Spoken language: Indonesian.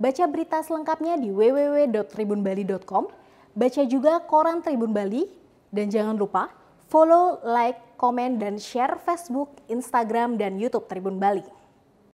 Baca berita selengkapnya di www.tribunbali.com, baca juga koran Tribun Bali, dan jangan lupa follow, like, komen, dan share Facebook, Instagram, dan Youtube Tribun Bali.